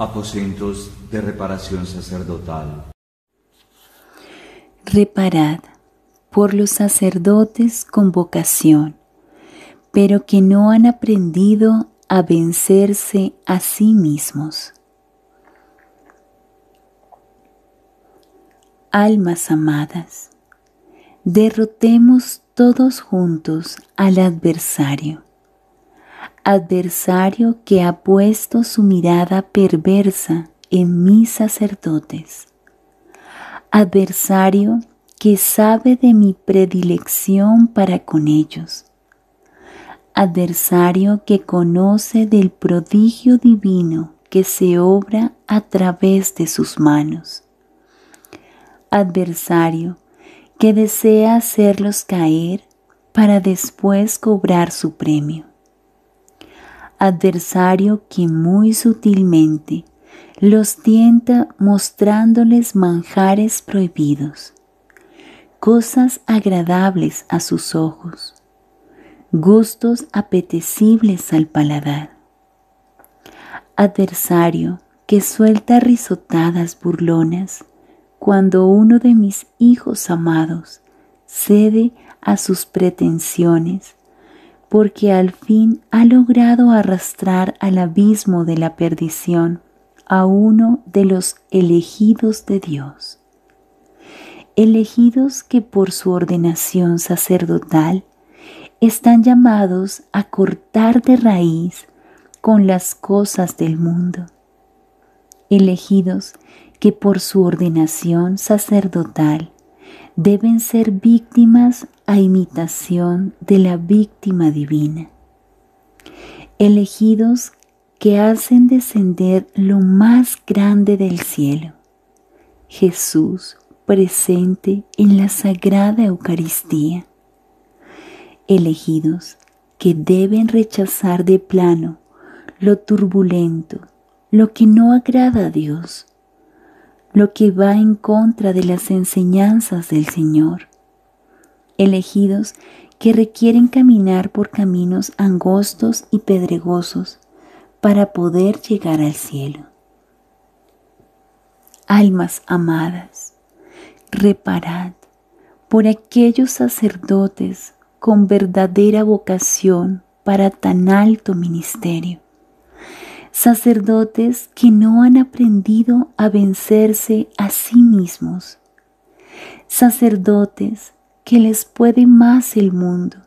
Aposentos de reparación sacerdotal. Reparad por los sacerdotes con vocación, pero que no han aprendido a vencerse a sí mismos. Almas amadas, derrotemos todos juntos al adversario adversario que ha puesto su mirada perversa en mis sacerdotes, adversario que sabe de mi predilección para con ellos, adversario que conoce del prodigio divino que se obra a través de sus manos, adversario que desea hacerlos caer para después cobrar su premio adversario que muy sutilmente los tienta mostrándoles manjares prohibidos, cosas agradables a sus ojos, gustos apetecibles al paladar. Adversario que suelta risotadas burlonas cuando uno de mis hijos amados cede a sus pretensiones porque al fin ha logrado arrastrar al abismo de la perdición a uno de los elegidos de Dios, elegidos que por su ordenación sacerdotal están llamados a cortar de raíz con las cosas del mundo, elegidos que por su ordenación sacerdotal deben ser víctimas a imitación de la víctima divina, elegidos que hacen descender lo más grande del cielo, Jesús presente en la Sagrada Eucaristía, elegidos que deben rechazar de plano lo turbulento, lo que no agrada a Dios, lo que va en contra de las enseñanzas del Señor. Elegidos que requieren caminar por caminos angostos y pedregosos para poder llegar al cielo. Almas amadas, reparad por aquellos sacerdotes con verdadera vocación para tan alto ministerio sacerdotes que no han aprendido a vencerse a sí mismos, sacerdotes que les puede más el mundo,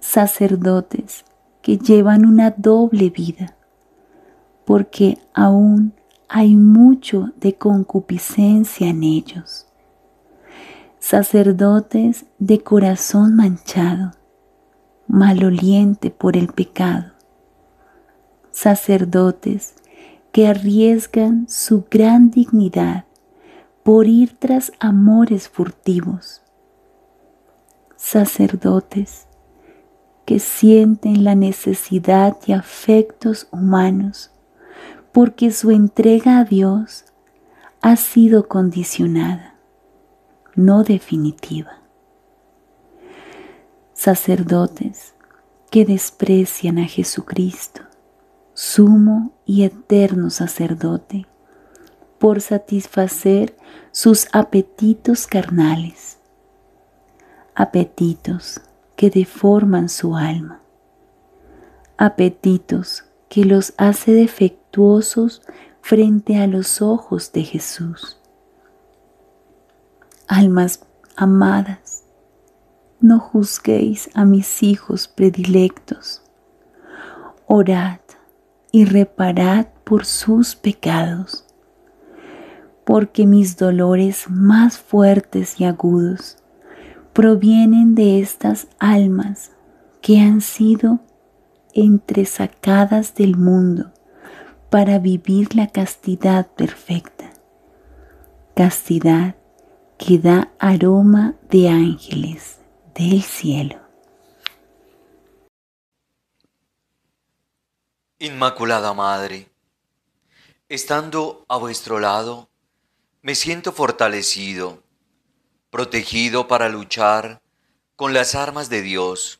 sacerdotes que llevan una doble vida, porque aún hay mucho de concupiscencia en ellos, sacerdotes de corazón manchado, maloliente por el pecado sacerdotes que arriesgan su gran dignidad por ir tras amores furtivos, sacerdotes que sienten la necesidad de afectos humanos porque su entrega a Dios ha sido condicionada, no definitiva. Sacerdotes que desprecian a Jesucristo sumo y eterno sacerdote, por satisfacer sus apetitos carnales, apetitos que deforman su alma, apetitos que los hace defectuosos frente a los ojos de Jesús. Almas amadas, no juzguéis a mis hijos predilectos. Orad y reparad por sus pecados, porque mis dolores más fuertes y agudos provienen de estas almas que han sido entresacadas del mundo para vivir la castidad perfecta, castidad que da aroma de ángeles del cielo. Inmaculada Madre, estando a vuestro lado, me siento fortalecido, protegido para luchar con las armas de Dios,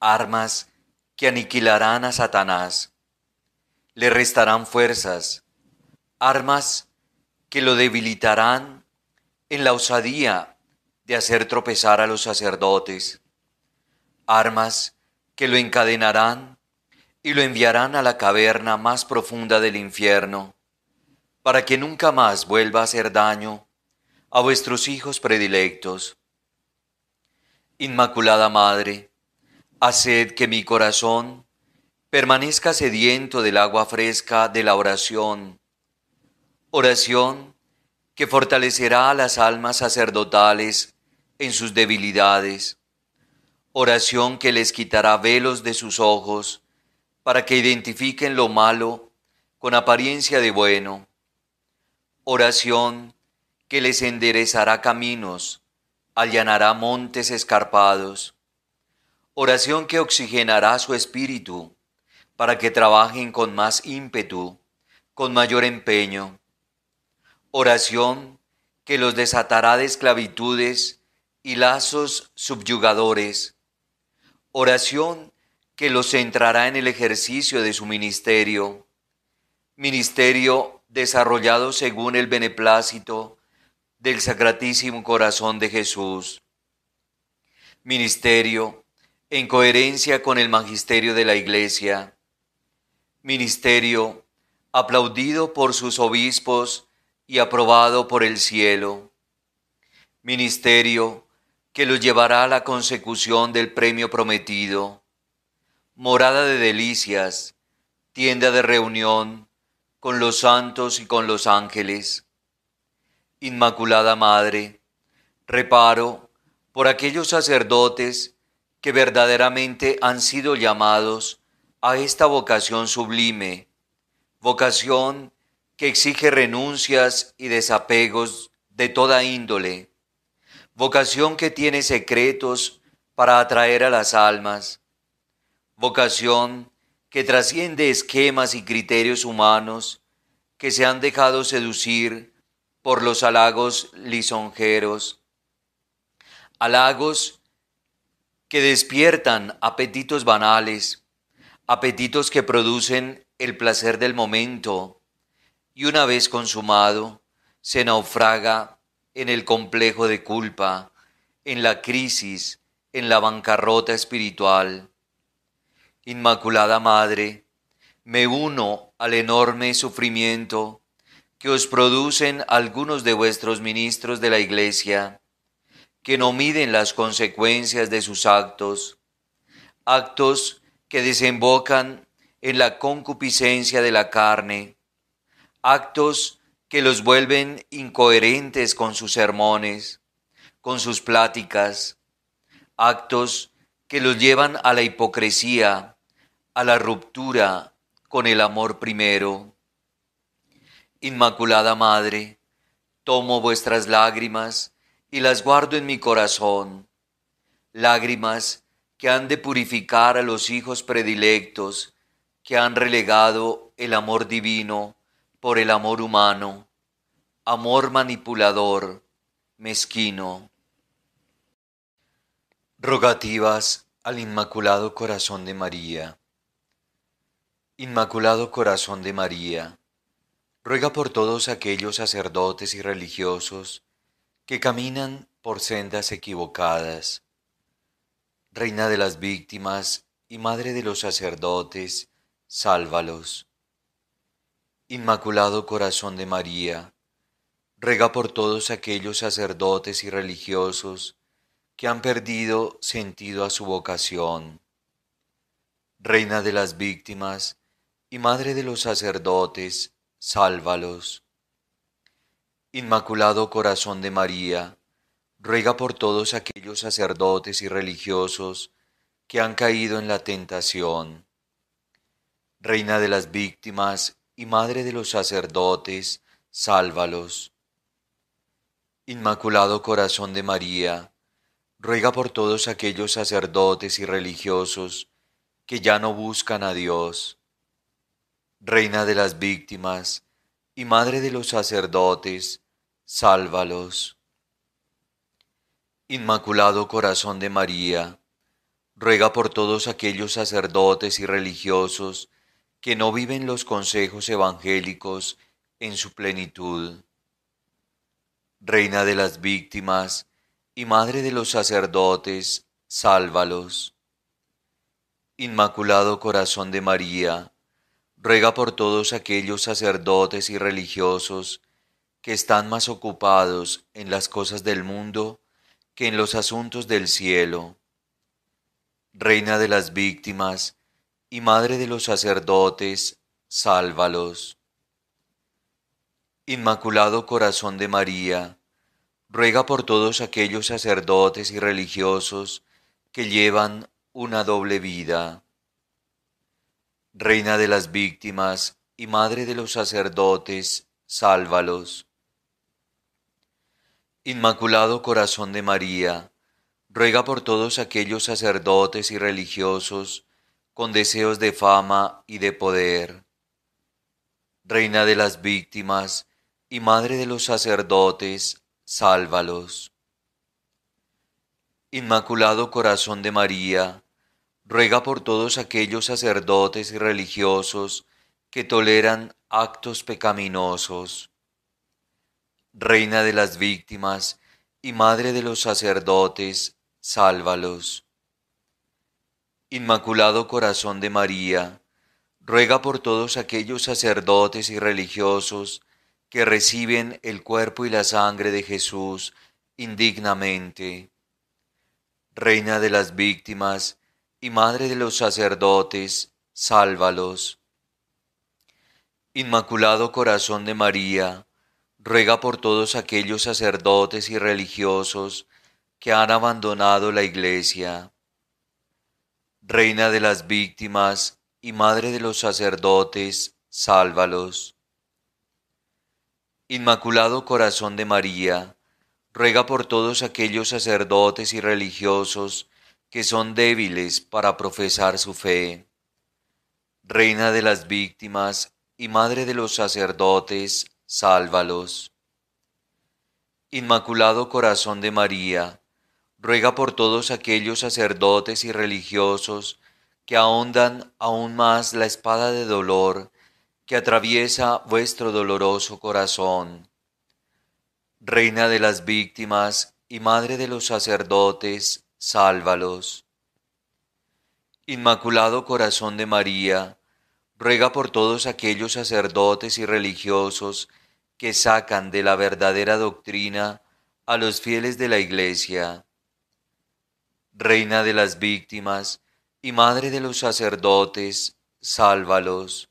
armas que aniquilarán a Satanás, le restarán fuerzas, armas que lo debilitarán en la osadía de hacer tropezar a los sacerdotes, armas que lo encadenarán y lo enviarán a la caverna más profunda del infierno, para que nunca más vuelva a hacer daño a vuestros hijos predilectos. Inmaculada Madre, haced que mi corazón permanezca sediento del agua fresca de la oración, oración que fortalecerá a las almas sacerdotales en sus debilidades, oración que les quitará velos de sus ojos, para que identifiquen lo malo con apariencia de bueno. Oración que les enderezará caminos, allanará montes escarpados. Oración que oxigenará su espíritu para que trabajen con más ímpetu, con mayor empeño. Oración que los desatará de esclavitudes y lazos subyugadores. Oración que los centrará en el ejercicio de su ministerio, ministerio desarrollado según el beneplácito del Sacratísimo Corazón de Jesús, ministerio en coherencia con el magisterio de la Iglesia, ministerio aplaudido por sus obispos y aprobado por el cielo, ministerio que los llevará a la consecución del premio prometido morada de delicias, tienda de reunión con los santos y con los ángeles. Inmaculada Madre, reparo por aquellos sacerdotes que verdaderamente han sido llamados a esta vocación sublime, vocación que exige renuncias y desapegos de toda índole, vocación que tiene secretos para atraer a las almas, vocación que trasciende esquemas y criterios humanos que se han dejado seducir por los halagos lisonjeros, halagos que despiertan apetitos banales, apetitos que producen el placer del momento y una vez consumado se naufraga en el complejo de culpa, en la crisis, en la bancarrota espiritual Inmaculada Madre, me uno al enorme sufrimiento que os producen algunos de vuestros ministros de la Iglesia, que no miden las consecuencias de sus actos, actos que desembocan en la concupiscencia de la carne, actos que los vuelven incoherentes con sus sermones, con sus pláticas, actos que los llevan a la hipocresía, a la ruptura con el amor primero. Inmaculada Madre, tomo vuestras lágrimas y las guardo en mi corazón, lágrimas que han de purificar a los hijos predilectos que han relegado el amor divino por el amor humano, amor manipulador, mezquino. Rogativas al Inmaculado Corazón de María. Inmaculado Corazón de María, ruega por todos aquellos sacerdotes y religiosos que caminan por sendas equivocadas. Reina de las víctimas y Madre de los sacerdotes, sálvalos. Inmaculado Corazón de María, ruega por todos aquellos sacerdotes y religiosos que han perdido sentido a su vocación. Reina de las víctimas y Madre de los sacerdotes, sálvalos. Inmaculado Corazón de María, ruega por todos aquellos sacerdotes y religiosos que han caído en la tentación. Reina de las víctimas y Madre de los sacerdotes, sálvalos. Inmaculado Corazón de María, ruega por todos aquellos sacerdotes y religiosos que ya no buscan a Dios Reina de las víctimas y Madre de los sacerdotes, sálvalos. Inmaculado Corazón de María, ruega por todos aquellos sacerdotes y religiosos que no viven los consejos evangélicos en su plenitud. Reina de las víctimas y Madre de los sacerdotes, sálvalos. Inmaculado Corazón de María, ruega por todos aquellos sacerdotes y religiosos que están más ocupados en las cosas del mundo que en los asuntos del cielo. Reina de las víctimas y Madre de los sacerdotes, sálvalos. Inmaculado Corazón de María, ruega por todos aquellos sacerdotes y religiosos que llevan una doble vida. Reina de las víctimas y Madre de los sacerdotes, sálvalos. Inmaculado Corazón de María, ruega por todos aquellos sacerdotes y religiosos con deseos de fama y de poder. Reina de las víctimas y Madre de los sacerdotes, sálvalos. Inmaculado Corazón de María, ruega por todos aquellos sacerdotes y religiosos que toleran actos pecaminosos. Reina de las víctimas y Madre de los sacerdotes, sálvalos. Inmaculado Corazón de María, ruega por todos aquellos sacerdotes y religiosos que reciben el cuerpo y la sangre de Jesús indignamente. Reina de las víctimas y Madre de los sacerdotes, sálvalos. Inmaculado Corazón de María, ruega por todos aquellos sacerdotes y religiosos que han abandonado la Iglesia. Reina de las víctimas y Madre de los sacerdotes, sálvalos. Inmaculado Corazón de María, ruega por todos aquellos sacerdotes y religiosos que son débiles para profesar su fe. Reina de las víctimas y Madre de los sacerdotes, sálvalos. Inmaculado Corazón de María, ruega por todos aquellos sacerdotes y religiosos que ahondan aún más la espada de dolor que atraviesa vuestro doloroso corazón. Reina de las víctimas y Madre de los sacerdotes, sálvalos. Inmaculado Corazón de María, ruega por todos aquellos sacerdotes y religiosos que sacan de la verdadera doctrina a los fieles de la Iglesia. Reina de las víctimas y Madre de los sacerdotes, sálvalos.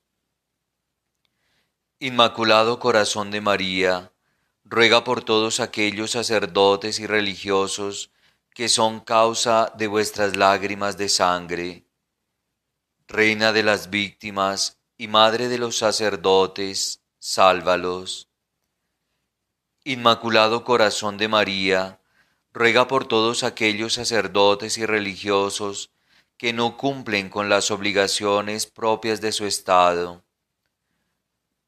Inmaculado Corazón de María, ruega por todos aquellos sacerdotes y religiosos que son causa de vuestras lágrimas de sangre, Reina de las víctimas y Madre de los sacerdotes, sálvalos. Inmaculado Corazón de María, ruega por todos aquellos sacerdotes y religiosos que no cumplen con las obligaciones propias de su estado.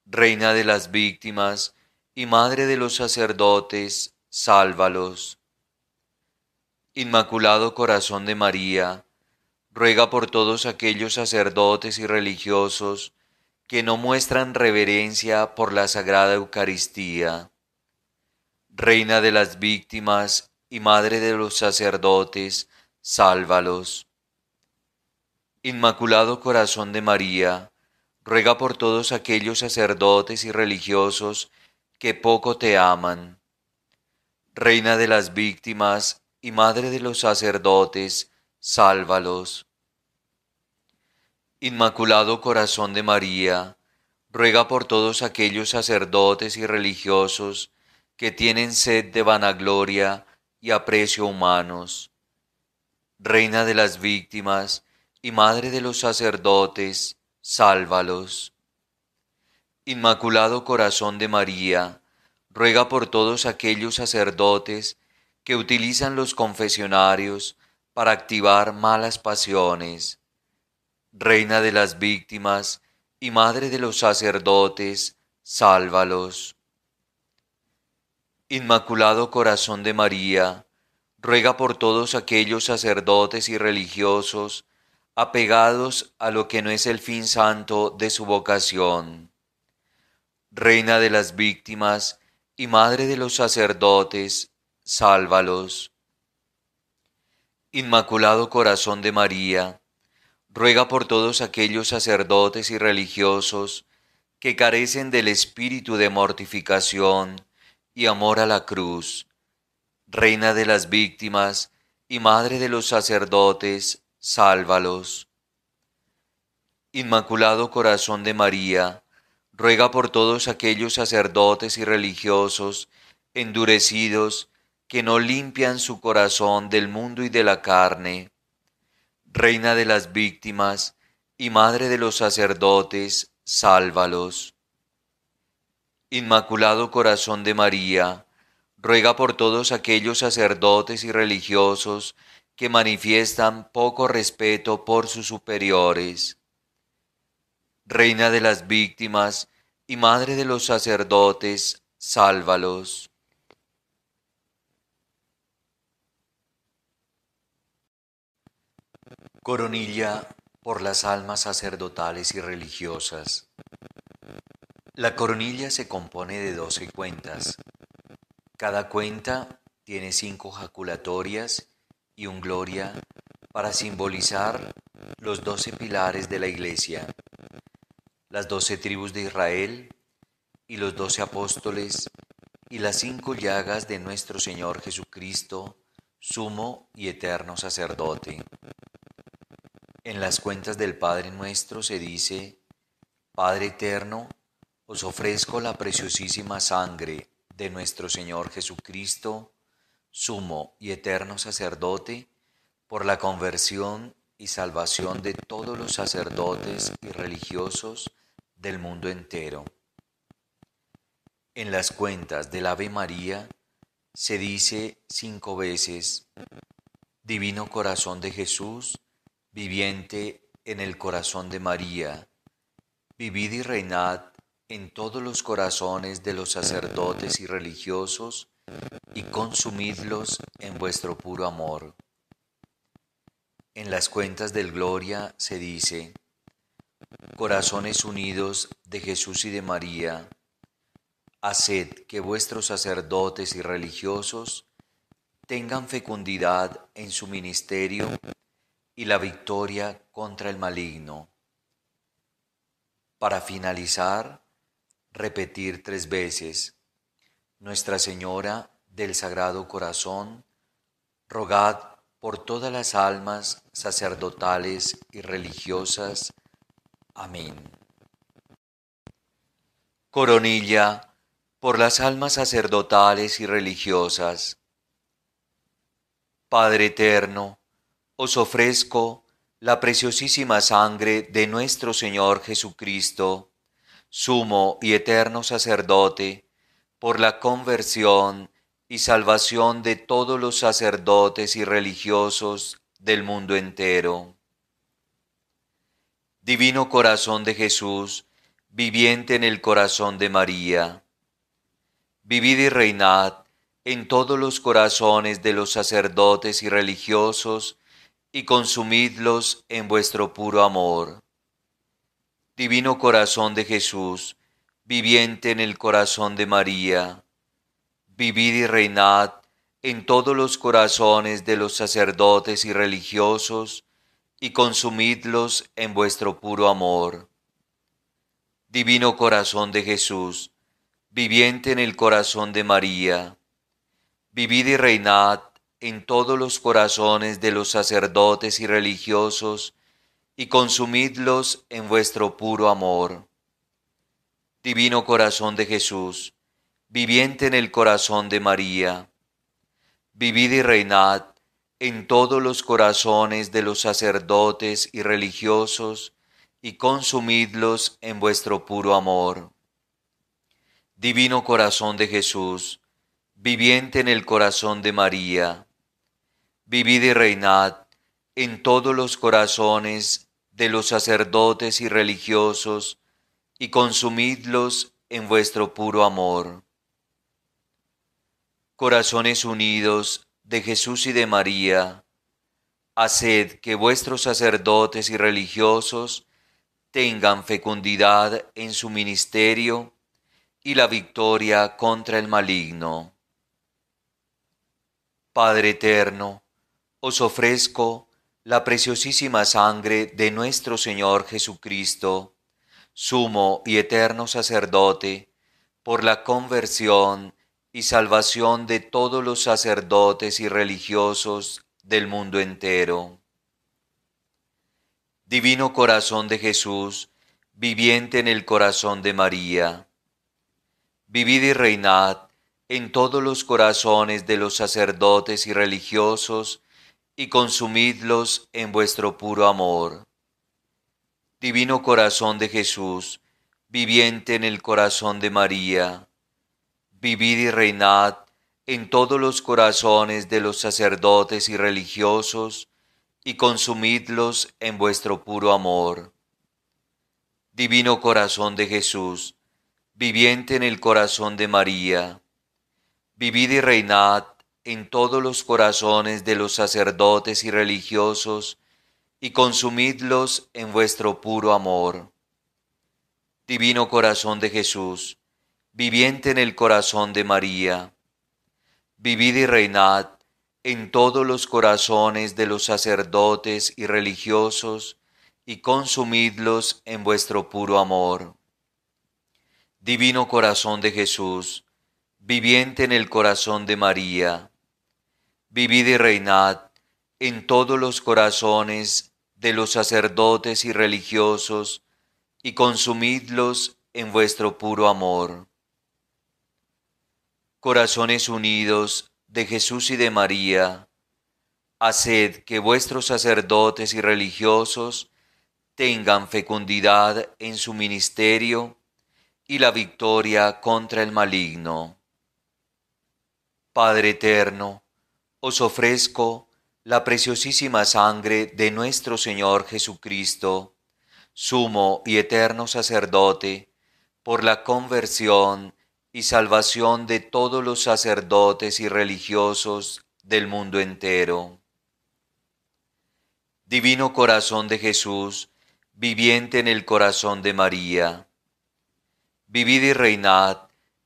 Reina de las víctimas y Madre de los sacerdotes, sálvalos. Inmaculado Corazón de María, ruega por todos aquellos sacerdotes y religiosos que no muestran reverencia por la Sagrada Eucaristía. Reina de las víctimas y Madre de los sacerdotes, sálvalos. Inmaculado Corazón de María, ruega por todos aquellos sacerdotes y religiosos que poco te aman. Reina de las víctimas y Madre de los sacerdotes, sálvalos. Inmaculado Corazón de María, ruega por todos aquellos sacerdotes y religiosos que tienen sed de vanagloria y aprecio humanos. Reina de las víctimas y Madre de los sacerdotes, sálvalos. Inmaculado Corazón de María, ruega por todos aquellos sacerdotes que utilizan los confesionarios para activar malas pasiones, Reina de las víctimas y Madre de los sacerdotes, sálvalos. Inmaculado Corazón de María, ruega por todos aquellos sacerdotes y religiosos apegados a lo que no es el fin santo de su vocación. Reina de las víctimas y Madre de los sacerdotes, sálvalos. Inmaculado Corazón de María, ruega por todos aquellos sacerdotes y religiosos que carecen del espíritu de mortificación y amor a la cruz, Reina de las víctimas y Madre de los sacerdotes, sálvalos. Inmaculado Corazón de María, ruega por todos aquellos sacerdotes y religiosos endurecidos que no limpian su corazón del mundo y de la carne, Reina de las víctimas y Madre de los sacerdotes, sálvalos. Inmaculado Corazón de María, ruega por todos aquellos sacerdotes y religiosos que manifiestan poco respeto por sus superiores. Reina de las víctimas y Madre de los sacerdotes, sálvalos. Coronilla por las almas sacerdotales y religiosas. La coronilla se compone de doce cuentas. Cada cuenta tiene cinco jaculatorias y un gloria para simbolizar los doce pilares de la iglesia, las doce tribus de Israel y los doce apóstoles y las cinco llagas de nuestro Señor Jesucristo, sumo y eterno sacerdote. En las cuentas del Padre nuestro se dice, Padre eterno, os ofrezco la preciosísima sangre de nuestro Señor Jesucristo, sumo y eterno sacerdote, por la conversión y salvación de todos los sacerdotes y religiosos del mundo entero. En las cuentas del Ave María se dice cinco veces, Divino Corazón de Jesús, viviente en el corazón de María, vivid y reinad en todos los corazones de los sacerdotes y religiosos, y consumidlos en vuestro puro amor. En las cuentas del Gloria se dice, Corazones unidos de Jesús y de María, haced que vuestros sacerdotes y religiosos tengan fecundidad en su ministerio y la victoria contra el maligno. Para finalizar, repetir tres veces, Nuestra Señora del Sagrado Corazón, rogad por todas las almas sacerdotales y religiosas. Amén. Coronilla, por las almas sacerdotales y religiosas. Padre eterno, os ofrezco la preciosísima sangre de nuestro Señor Jesucristo, sumo y eterno sacerdote, por la conversión y salvación de todos los sacerdotes y religiosos del mundo entero. Divino corazón de Jesús, viviente en el corazón de María, vivid y reinad en todos los corazones de los sacerdotes y religiosos, y consumidlos en vuestro puro amor. Divino corazón de Jesús, viviente en el corazón de María, vivid y reinad en todos los corazones de los sacerdotes y religiosos, y consumidlos en vuestro puro amor. Divino corazón de Jesús, viviente en el corazón de María, vivid y reinad en todos los corazones de los sacerdotes y religiosos, y consumidlos en vuestro puro amor. Divino corazón de Jesús, viviente en el corazón de María, vivid y reinad en todos los corazones de los sacerdotes y religiosos, y consumidlos en vuestro puro amor. Divino corazón de Jesús, viviente en el corazón de María, Vivid y reinad en todos los corazones de los sacerdotes y religiosos, y consumidlos en vuestro puro amor. Corazones unidos de Jesús y de María, haced que vuestros sacerdotes y religiosos tengan fecundidad en su ministerio y la victoria contra el maligno. Padre eterno, os ofrezco la preciosísima sangre de nuestro Señor Jesucristo, sumo y eterno sacerdote, por la conversión y salvación de todos los sacerdotes y religiosos del mundo entero. Divino corazón de Jesús, viviente en el corazón de María, vivid y reinad en todos los corazones de los sacerdotes y religiosos y consumidlos en vuestro puro amor. Divino corazón de Jesús, viviente en el corazón de María, vivid y reinad en todos los corazones de los sacerdotes y religiosos, y consumidlos en vuestro puro amor. Divino corazón de Jesús, viviente en el corazón de María, vivid y reinad en todos los corazones de los sacerdotes y religiosos, y consumidlos en vuestro puro amor. Divino corazón de Jesús, viviente en el corazón de María, vivid y reinad en todos los corazones de los sacerdotes y religiosos, y consumidlos en vuestro puro amor. Divino corazón de Jesús, viviente en el corazón de María, vivid y reinad en todos los corazones de los sacerdotes y religiosos, y consumidlos en vuestro puro amor. Corazones unidos de Jesús y de María, haced que vuestros sacerdotes y religiosos tengan fecundidad en su ministerio y la victoria contra el maligno. Padre eterno, os ofrezco la preciosísima sangre de nuestro Señor Jesucristo, sumo y eterno sacerdote, por la conversión y salvación de todos los sacerdotes y religiosos del mundo entero. Divino corazón de Jesús, viviente en el corazón de María, vivid y reinad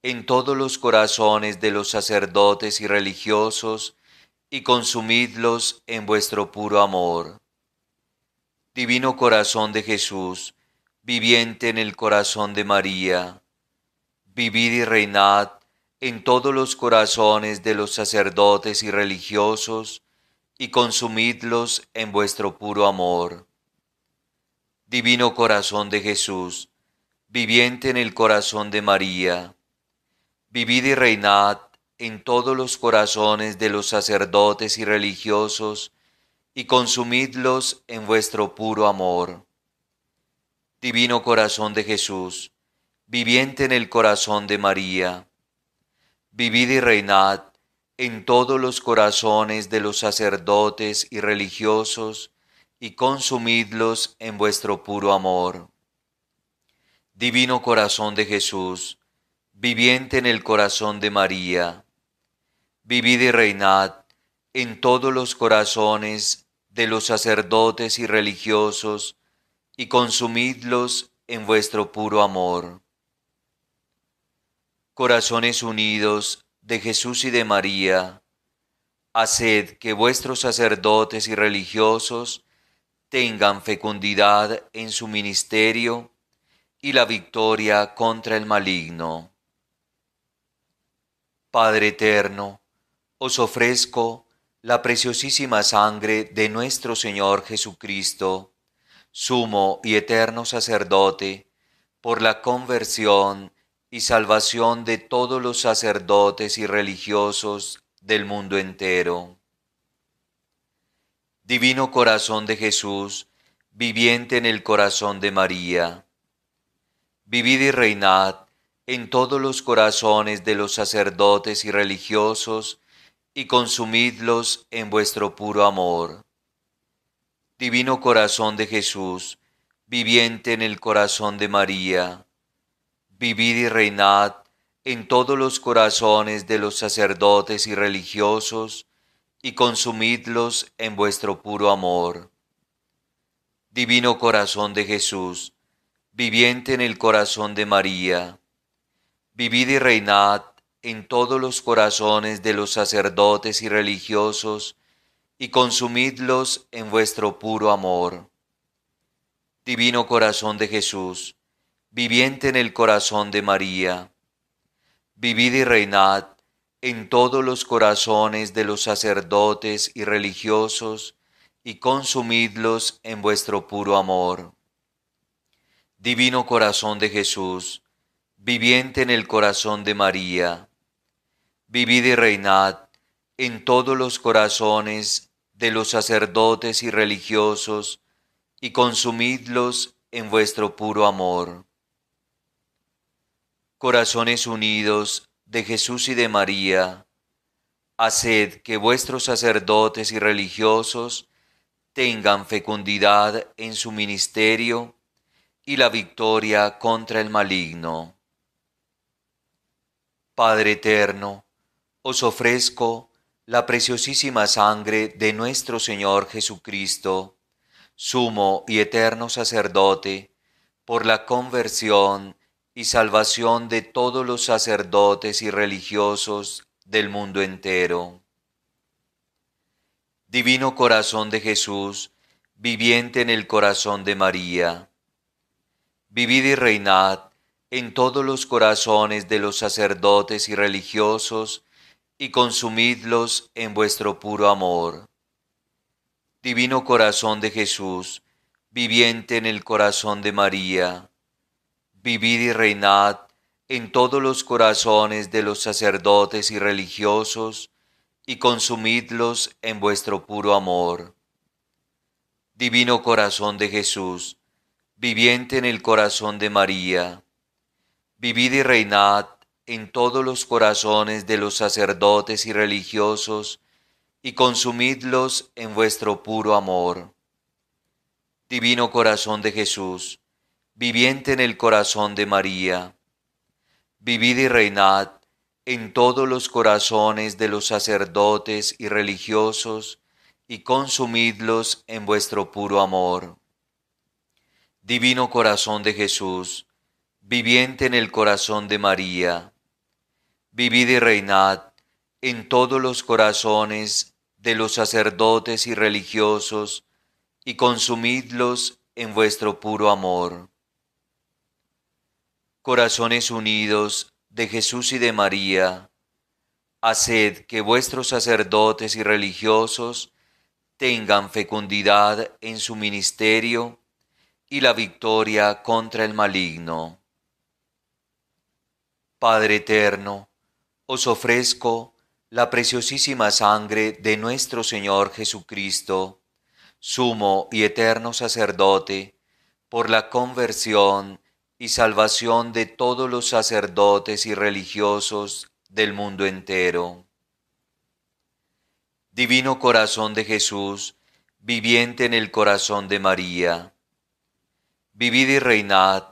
en todos los corazones de los sacerdotes y religiosos y consumidlos en vuestro puro amor. Divino corazón de Jesús, viviente en el corazón de María, vivid y reinad en todos los corazones de los sacerdotes y religiosos, y consumidlos en vuestro puro amor. Divino corazón de Jesús, viviente en el corazón de María, vivid y reinad en todos los corazones de los sacerdotes y religiosos, y consumidlos en vuestro puro amor. Divino corazón de Jesús, viviente en el corazón de María, vivid y reinad en todos los corazones de los sacerdotes y religiosos, y consumidlos en vuestro puro amor. Divino corazón de Jesús, viviente en el corazón de María, vivid y reinad en todos los corazones de los sacerdotes y religiosos, y consumidlos en vuestro puro amor. Corazones unidos de Jesús y de María, haced que vuestros sacerdotes y religiosos tengan fecundidad en su ministerio y la victoria contra el maligno. Padre eterno, os ofrezco la preciosísima sangre de nuestro Señor Jesucristo, sumo y eterno sacerdote, por la conversión y salvación de todos los sacerdotes y religiosos del mundo entero. Divino corazón de Jesús, viviente en el corazón de María, vivid y reinad en todos los corazones de los sacerdotes y religiosos, y consumidlos en vuestro puro amor. Divino corazón de Jesús, viviente en el corazón de María, vivid y reinad en todos los corazones de los sacerdotes y religiosos, y consumidlos en vuestro puro amor. Divino corazón de Jesús, viviente en el corazón de María, vivid y reinad en todos los corazones de los sacerdotes y religiosos, y consumidlos en vuestro puro amor. Divino corazón de Jesús, viviente en el corazón de María, vivid y reinad en todos los corazones de los sacerdotes y religiosos, y consumidlos en vuestro puro amor. Divino corazón de Jesús, viviente en el corazón de María, Vivid y reinad en todos los corazones de los sacerdotes y religiosos, y consumidlos en vuestro puro amor. Corazones unidos de Jesús y de María, haced que vuestros sacerdotes y religiosos tengan fecundidad en su ministerio y la victoria contra el maligno. Padre eterno, os ofrezco la preciosísima sangre de nuestro Señor Jesucristo, sumo y eterno sacerdote, por la conversión y salvación de todos los sacerdotes y religiosos del mundo entero. Divino corazón de Jesús, viviente en el corazón de María, vivid y reinad en todos los corazones de los sacerdotes y religiosos, y consumidlos en vuestro puro amor. Divino corazón de Jesús, viviente en el corazón de María, vivid y reinad en todos los corazones de los sacerdotes y religiosos, y consumidlos en vuestro puro amor. Divino corazón de Jesús, viviente en el corazón de María, vivid y reinad en todos los corazones de los sacerdotes y religiosos, y consumidlos en vuestro puro amor. Divino corazón de Jesús, viviente en el corazón de María, vivid y reinad en todos los corazones de los sacerdotes y religiosos, y consumidlos en vuestro puro amor. Divino corazón de Jesús, viviente en el corazón de María, Vivid y reinad en todos los corazones de los sacerdotes y religiosos, y consumidlos en vuestro puro amor. Corazones unidos de Jesús y de María, haced que vuestros sacerdotes y religiosos tengan fecundidad en su ministerio y la victoria contra el maligno. Padre eterno, os ofrezco la preciosísima sangre de nuestro Señor Jesucristo, sumo y eterno sacerdote, por la conversión y salvación de todos los sacerdotes y religiosos del mundo entero. Divino corazón de Jesús, viviente en el corazón de María, vivid y reinad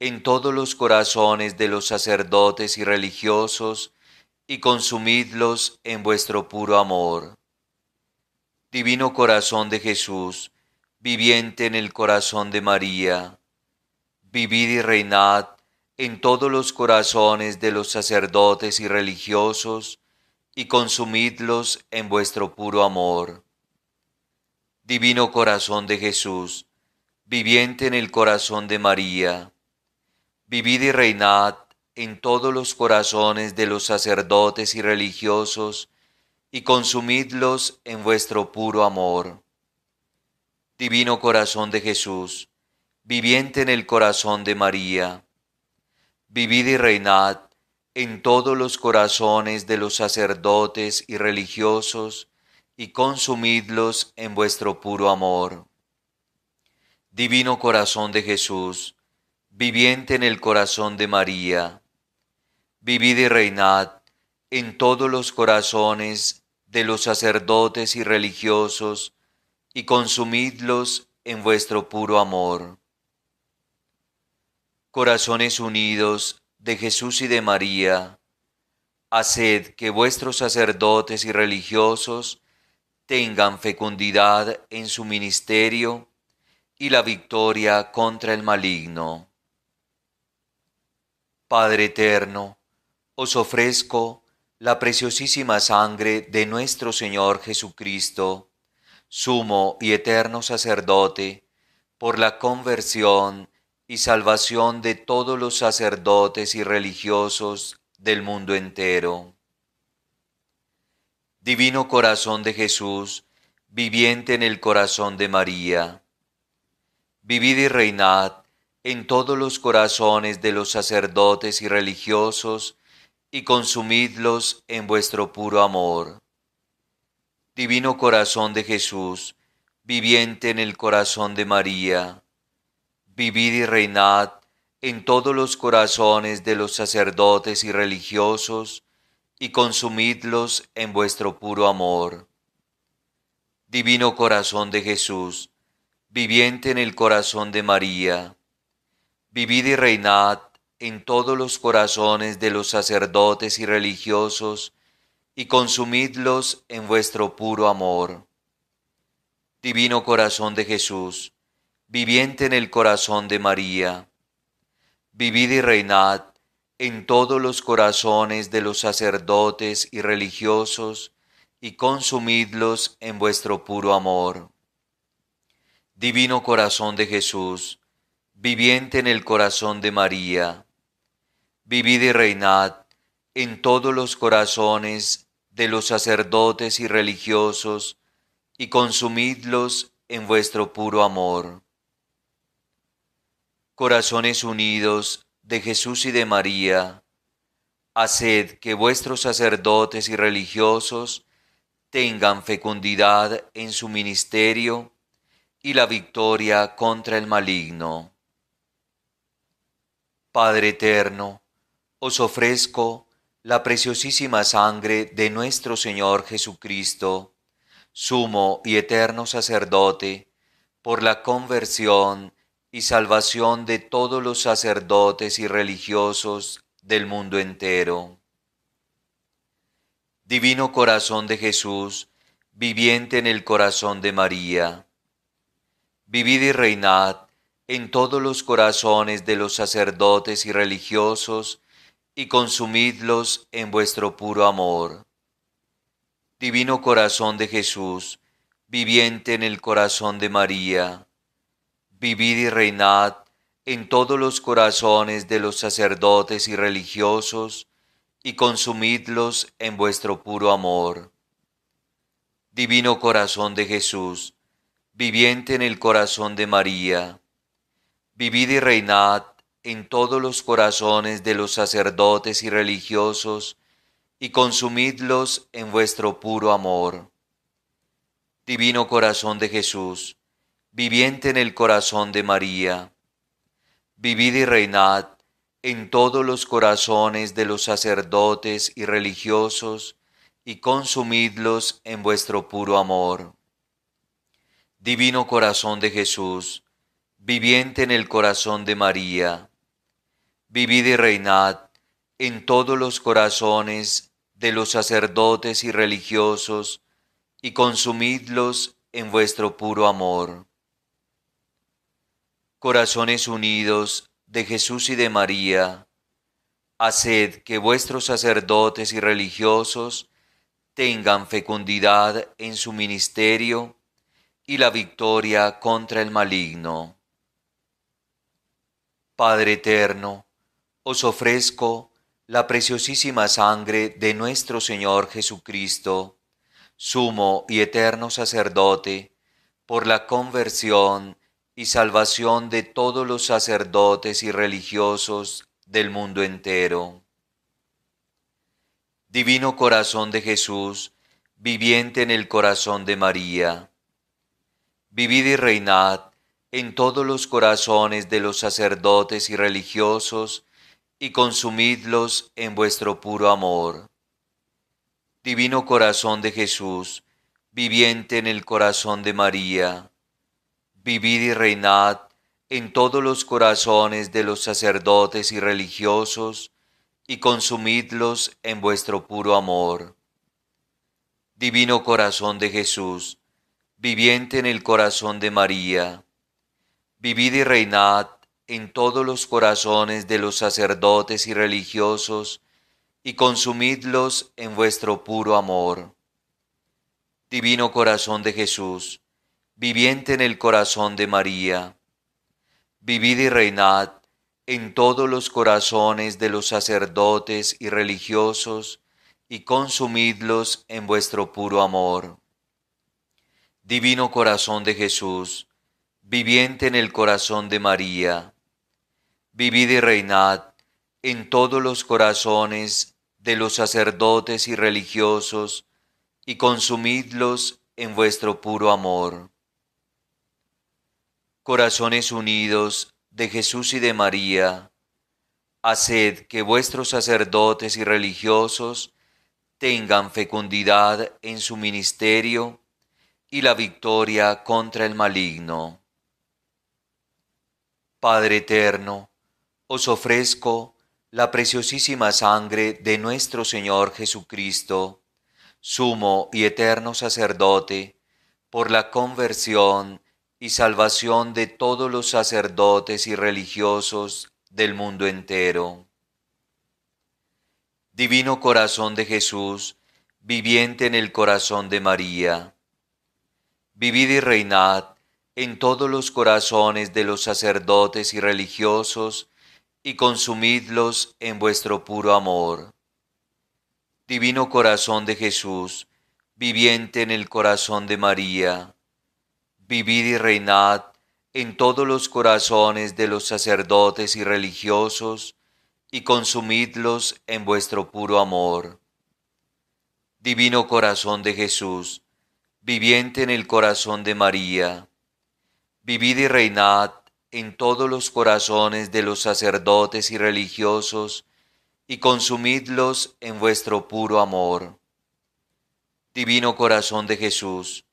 en todos los corazones de los sacerdotes y religiosos, y consumidlos en vuestro puro amor. Divino corazón de Jesús, viviente en el corazón de María, vivid y reinad en todos los corazones de los sacerdotes y religiosos, y consumidlos en vuestro puro amor. Divino corazón de Jesús, viviente en el corazón de María, vivid y reinad en todos los corazones de los sacerdotes y religiosos, y consumidlos en vuestro puro amor. Divino corazón de Jesús, viviente en el corazón de María, vivid y reinad en todos los corazones de los sacerdotes y religiosos, y consumidlos en vuestro puro amor. Divino corazón de Jesús, viviente en el corazón de María, Vivid y reinad en todos los corazones de los sacerdotes y religiosos, y consumidlos en vuestro puro amor. Corazones unidos de Jesús y de María, haced que vuestros sacerdotes y religiosos tengan fecundidad en su ministerio y la victoria contra el maligno. Padre eterno, os ofrezco la preciosísima sangre de nuestro Señor Jesucristo, sumo y eterno sacerdote, por la conversión y salvación de todos los sacerdotes y religiosos del mundo entero. Divino corazón de Jesús, viviente en el corazón de María, vivid y reinad en todos los corazones de los sacerdotes y religiosos, y consumidlos en vuestro puro amor. Divino corazón de Jesús, viviente en el corazón de María, vivid y reinad en todos los corazones de los sacerdotes y religiosos, y consumidlos en vuestro puro amor. Divino corazón de Jesús, viviente en el corazón de María, vivid y reinad en todos los corazones de los sacerdotes y religiosos, y consumidlos en vuestro puro amor. Divino corazón de Jesús, viviente en el corazón de María, vivid y reinad en todos los corazones de los sacerdotes y religiosos, y consumidlos en vuestro puro amor. Divino corazón de Jesús, viviente en el corazón de María, Vivid y reinad en todos los corazones de los sacerdotes y religiosos, y consumidlos en vuestro puro amor. Corazones unidos de Jesús y de María, haced que vuestros sacerdotes y religiosos tengan fecundidad en su ministerio y la victoria contra el maligno. Padre eterno, os ofrezco la preciosísima sangre de nuestro Señor Jesucristo, sumo y eterno sacerdote, por la conversión y salvación de todos los sacerdotes y religiosos del mundo entero. Divino corazón de Jesús, viviente en el corazón de María, vivid y reinad en todos los corazones de los sacerdotes y religiosos y consumidlos en vuestro puro amor. Divino corazón de Jesús, viviente en el corazón de María, vivid y reinad en todos los corazones de los sacerdotes y religiosos, y consumidlos en vuestro puro amor. Divino corazón de Jesús, viviente en el corazón de María, vivid y reinad en todos los corazones de los sacerdotes y religiosos, y consumidlos en vuestro puro amor. Divino corazón de Jesús, viviente en el corazón de María, vivid y reinad en todos los corazones de los sacerdotes y religiosos, y consumidlos en vuestro puro amor. Divino corazón de Jesús, viviente en el corazón de María, vivid y reinad en todos los corazones de los sacerdotes y religiosos, y consumidlos en vuestro puro amor. Corazones unidos de Jesús y de María, haced que vuestros sacerdotes y religiosos tengan fecundidad en su ministerio y la victoria contra el maligno. Padre eterno, os ofrezco la preciosísima sangre de nuestro Señor Jesucristo, sumo y eterno sacerdote, por la conversión y salvación de todos los sacerdotes y religiosos del mundo entero. Divino corazón de Jesús, viviente en el corazón de María, vivid y reinad en todos los corazones de los sacerdotes y religiosos, y consumidlos en vuestro puro amor. Divino corazón de Jesús, viviente en el corazón de María, vivid y reinad en todos los corazones de los sacerdotes y religiosos, y consumidlos en vuestro puro amor. Divino corazón de Jesús, viviente en el corazón de María, vivid y reinad en todos los corazones de los sacerdotes y religiosos, y consumidlos en vuestro puro amor. Divino corazón de Jesús, viviente en el corazón de María, vivid y reinad en todos los corazones de los sacerdotes y religiosos, y consumidlos en vuestro puro amor. Divino corazón de Jesús, viviente en el corazón de María, Vivid y reinad en todos los corazones de los sacerdotes y religiosos, y consumidlos en vuestro puro amor. Corazones unidos de Jesús y de María, haced que vuestros sacerdotes y religiosos tengan fecundidad en su ministerio y la victoria contra el maligno. Padre eterno, os ofrezco la preciosísima sangre de nuestro Señor Jesucristo, sumo y eterno sacerdote, por la conversión y salvación de todos los sacerdotes y religiosos del mundo entero. Divino corazón de Jesús, viviente en el corazón de María, vivid y reinad en todos los corazones de los sacerdotes y religiosos, y consumidlos en vuestro puro amor. Divino corazón de Jesús, viviente en el corazón de María, vivid y reinad en todos los corazones de los sacerdotes y religiosos, y consumidlos en vuestro puro amor. Divino corazón de Jesús, viviente en el corazón de María, vivid y reinad en todos los corazones de los sacerdotes y religiosos, y consumidlos en vuestro puro amor. Divino corazón de Jesús,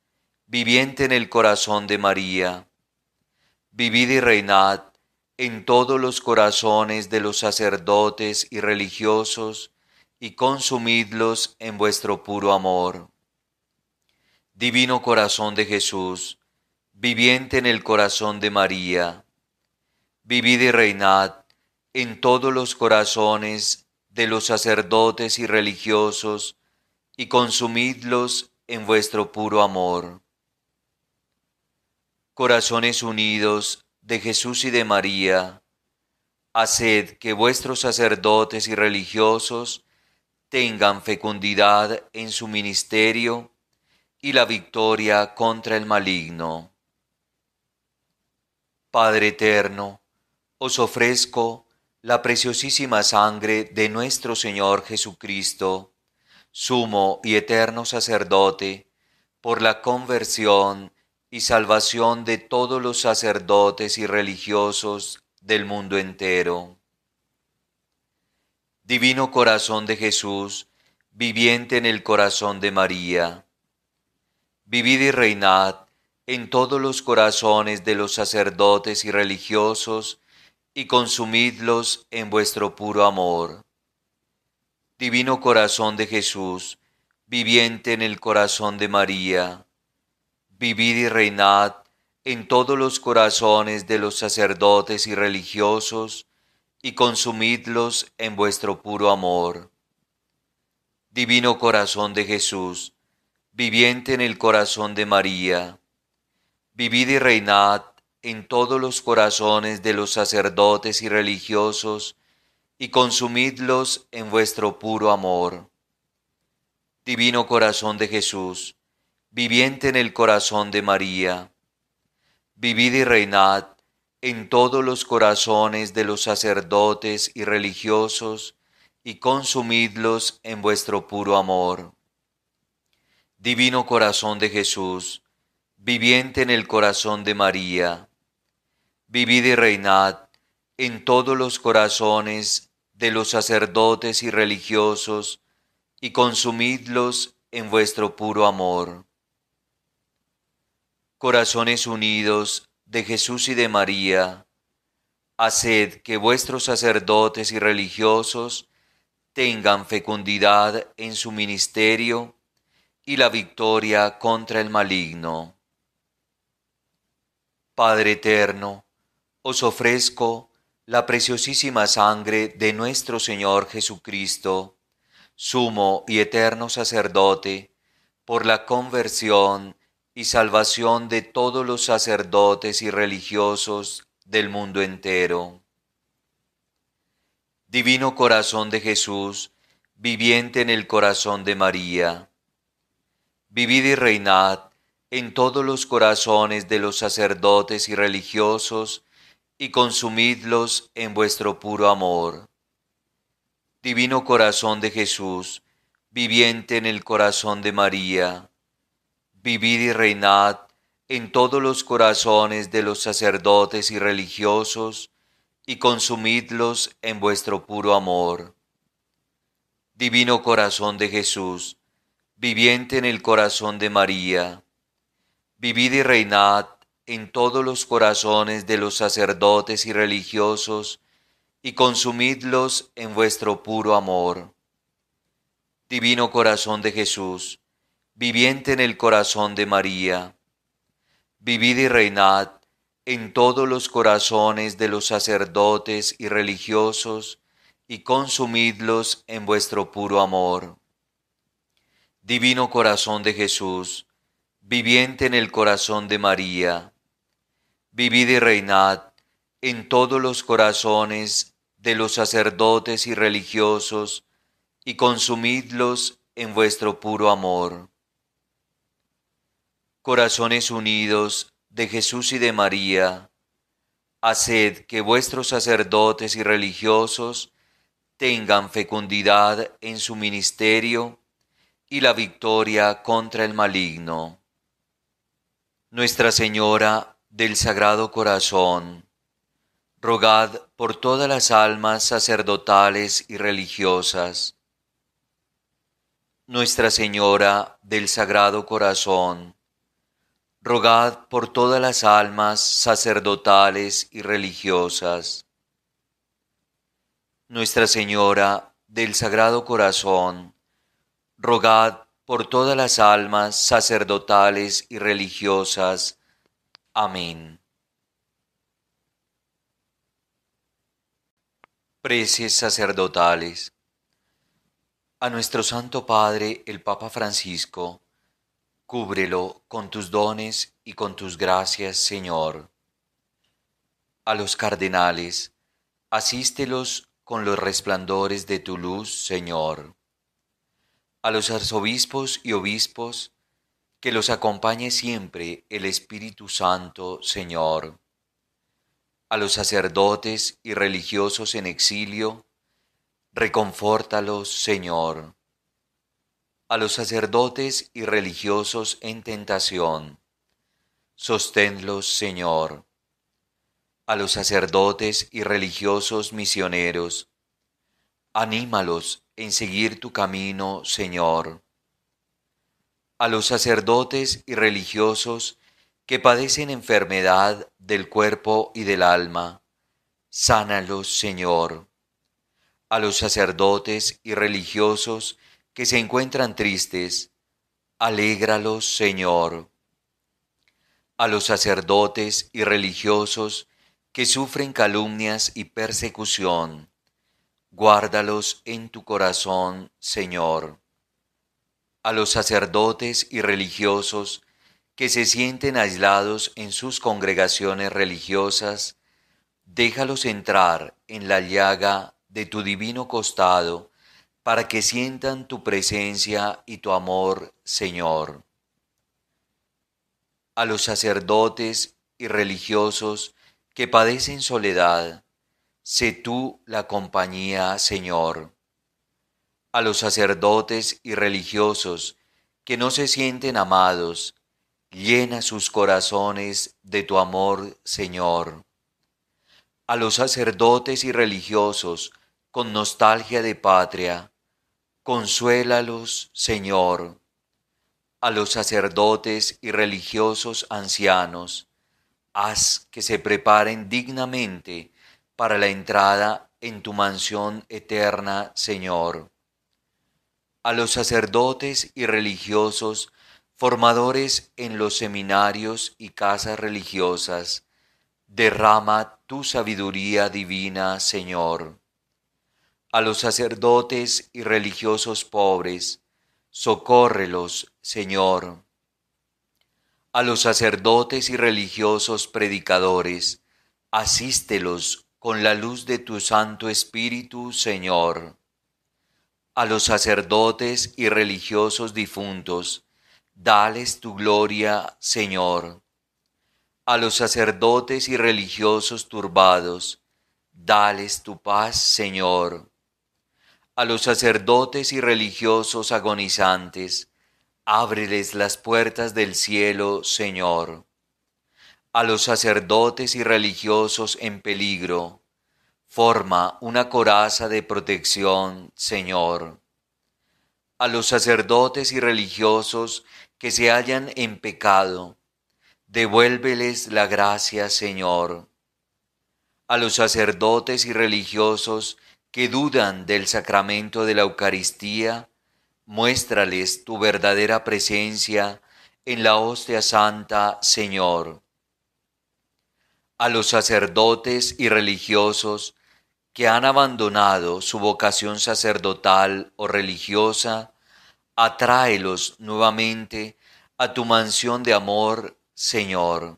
viviente en el corazón de María, vivid y reinad en todos los corazones de los sacerdotes y religiosos, y consumidlos en vuestro puro amor. Divino corazón de Jesús, viviente en el corazón de María, Vivid y reinad en todos los corazones de los sacerdotes y religiosos, y consumidlos en vuestro puro amor. Corazones unidos de Jesús y de María, haced que vuestros sacerdotes y religiosos tengan fecundidad en su ministerio y la victoria contra el maligno. Padre eterno, os ofrezco la preciosísima sangre de nuestro Señor Jesucristo, sumo y eterno sacerdote, por la conversión y salvación de todos los sacerdotes y religiosos del mundo entero. Divino corazón de Jesús, viviente en el corazón de María, vivid y reinad en todos los corazones de los sacerdotes y religiosos, y consumidlos en vuestro puro amor. Divino corazón de Jesús, viviente en el corazón de María, vivid y reinad en todos los corazones de los sacerdotes y religiosos, y consumidlos en vuestro puro amor. Divino corazón de Jesús, viviente en el corazón de María, vivid y reinad en todos los corazones de los sacerdotes y religiosos, y consumidlos en vuestro puro amor. Divino corazón de Jesús, viviente en el corazón de María, vivid y reinad en todos los corazones de los sacerdotes y religiosos, y consumidlos en vuestro puro amor. Divino corazón de Jesús, viviente en el corazón de María, vivid y reinad en todos los corazones de los sacerdotes y religiosos, y consumidlos en vuestro puro amor. Corazones unidos de Jesús y de María, haced que vuestros sacerdotes y religiosos tengan fecundidad en su ministerio y la victoria contra el maligno. Padre eterno, os ofrezco la preciosísima sangre de nuestro Señor Jesucristo, sumo y eterno sacerdote, por la conversión y salvación de todos los sacerdotes y religiosos del mundo entero. Divino corazón de Jesús, viviente en el corazón de María, vivid y reinad en todos los corazones de los sacerdotes y religiosos, y consumidlos en vuestro puro amor. Divino corazón de Jesús, viviente en el corazón de María, vivid y reinad en todos los corazones de los sacerdotes y religiosos, y consumidlos en vuestro puro amor. Divino corazón de Jesús, viviente en el corazón de María, vivid y reinad en todos los corazones de los sacerdotes y religiosos, y consumidlos en vuestro puro amor. Divino corazón de Jesús, viviente en el corazón de María, vivid y reinad en todos los corazones de los sacerdotes y religiosos, y consumidlos en vuestro puro amor. Divino corazón de Jesús, viviente en el corazón de María, Vivid y reinad en todos los corazones de los sacerdotes y religiosos, y consumidlos en vuestro puro amor. Corazones unidos de Jesús y de María, haced que vuestros sacerdotes y religiosos tengan fecundidad en su ministerio y la victoria contra el maligno. Nuestra Señora del Sagrado Corazón, rogad por todas las almas sacerdotales y religiosas. Nuestra Señora del Sagrado Corazón, rogad por todas las almas sacerdotales y religiosas. Nuestra Señora del Sagrado Corazón, rogad por todas las almas sacerdotales y religiosas Amén. Preces sacerdotales. A nuestro Santo Padre, el Papa Francisco, cúbrelo con tus dones y con tus gracias, Señor. A los cardenales, asístelos con los resplandores de tu luz, Señor. A los arzobispos y obispos, que los acompañe siempre el Espíritu Santo, Señor. A los sacerdotes y religiosos en exilio, reconfórtalos, Señor. A los sacerdotes y religiosos en tentación, sosténlos, Señor. A los sacerdotes y religiosos misioneros, anímalos en seguir tu camino, Señor a los sacerdotes y religiosos que padecen enfermedad del cuerpo y del alma. Sánalos, Señor. A los sacerdotes y religiosos que se encuentran tristes, alégralos, Señor. A los sacerdotes y religiosos que sufren calumnias y persecución, guárdalos en tu corazón, Señor a los sacerdotes y religiosos que se sienten aislados en sus congregaciones religiosas, déjalos entrar en la llaga de tu divino costado para que sientan tu presencia y tu amor, Señor. A los sacerdotes y religiosos que padecen soledad, sé tú la compañía, Señor a los sacerdotes y religiosos que no se sienten amados, llena sus corazones de tu amor, Señor. A los sacerdotes y religiosos con nostalgia de patria, consuélalos, Señor. A los sacerdotes y religiosos ancianos, haz que se preparen dignamente para la entrada en tu mansión eterna, Señor a los sacerdotes y religiosos, formadores en los seminarios y casas religiosas, derrama tu sabiduría divina, Señor. A los sacerdotes y religiosos pobres, socórrelos, Señor. A los sacerdotes y religiosos predicadores, asístelos con la luz de tu Santo Espíritu, Señor a los sacerdotes y religiosos difuntos, dales tu gloria, Señor. A los sacerdotes y religiosos turbados, dales tu paz, Señor. A los sacerdotes y religiosos agonizantes, ábreles las puertas del cielo, Señor. A los sacerdotes y religiosos en peligro, Forma una coraza de protección, Señor, a los sacerdotes y religiosos que se hallan en pecado. Devuélveles la gracia, Señor. A los sacerdotes y religiosos que dudan del sacramento de la Eucaristía, muéstrales tu verdadera presencia en la hostia santa, Señor. A los sacerdotes y religiosos que han abandonado su vocación sacerdotal o religiosa, atráelos nuevamente a tu mansión de amor, Señor.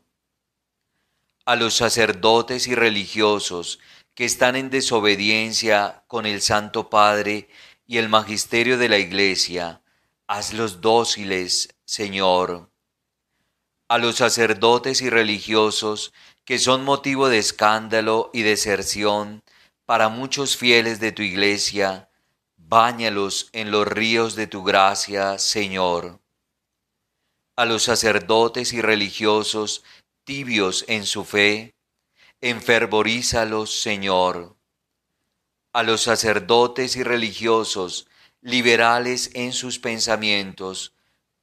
A los sacerdotes y religiosos que están en desobediencia con el Santo Padre y el magisterio de la Iglesia, hazlos dóciles, Señor. A los sacerdotes y religiosos que son motivo de escándalo y deserción para muchos fieles de tu iglesia, báñalos en los ríos de tu gracia, Señor. A los sacerdotes y religiosos tibios en su fe, enfervorízalos, Señor. A los sacerdotes y religiosos, liberales en sus pensamientos,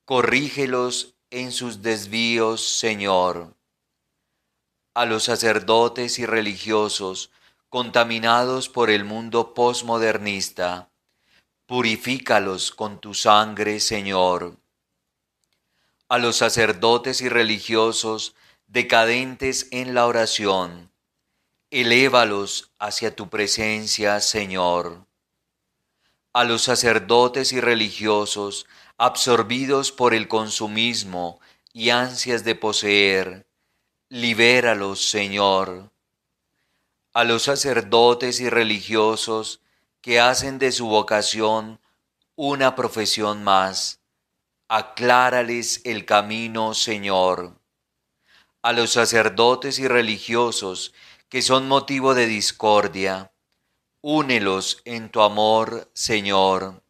corrígelos en sus desvíos, Señor. A los sacerdotes y religiosos, contaminados por el mundo posmodernista. Purifícalos con tu sangre, Señor. A los sacerdotes y religiosos decadentes en la oración, elévalos hacia tu presencia, Señor. A los sacerdotes y religiosos absorbidos por el consumismo y ansias de poseer, libéralos, Señor a los sacerdotes y religiosos que hacen de su vocación una profesión más. Aclárales el camino, Señor. A los sacerdotes y religiosos que son motivo de discordia, únelos en tu amor, Señor.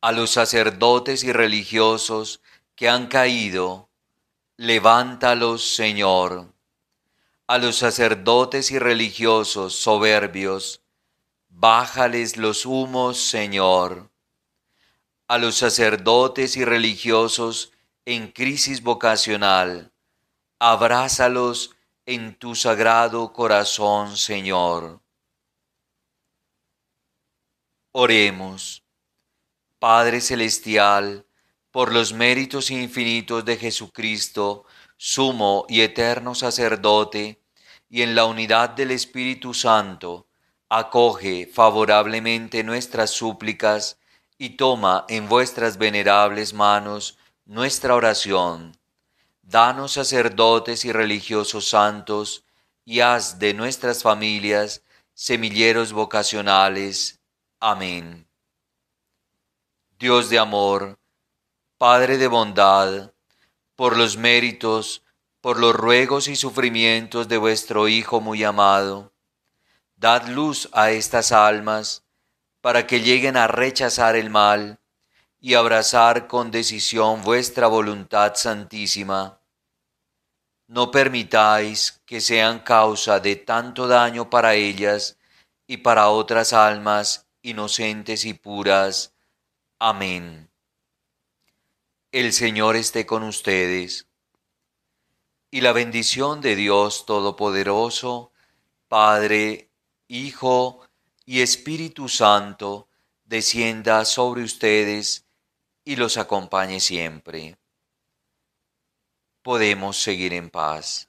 A los sacerdotes y religiosos que han caído, levántalos, Señor a los sacerdotes y religiosos soberbios, bájales los humos, Señor. A los sacerdotes y religiosos en crisis vocacional, abrázalos en tu sagrado corazón, Señor. Oremos, Padre Celestial, por los méritos infinitos de Jesucristo, sumo y eterno sacerdote, y en la unidad del Espíritu Santo, acoge favorablemente nuestras súplicas y toma en vuestras venerables manos nuestra oración. Danos sacerdotes y religiosos santos, y haz de nuestras familias semilleros vocacionales. Amén. Dios de amor, Padre de bondad, por los méritos, por los ruegos y sufrimientos de vuestro Hijo muy amado, dad luz a estas almas para que lleguen a rechazar el mal y abrazar con decisión vuestra voluntad santísima. No permitáis que sean causa de tanto daño para ellas y para otras almas inocentes y puras. Amén. El Señor esté con ustedes. Y la bendición de Dios Todopoderoso, Padre, Hijo y Espíritu Santo, descienda sobre ustedes y los acompañe siempre. Podemos seguir en paz.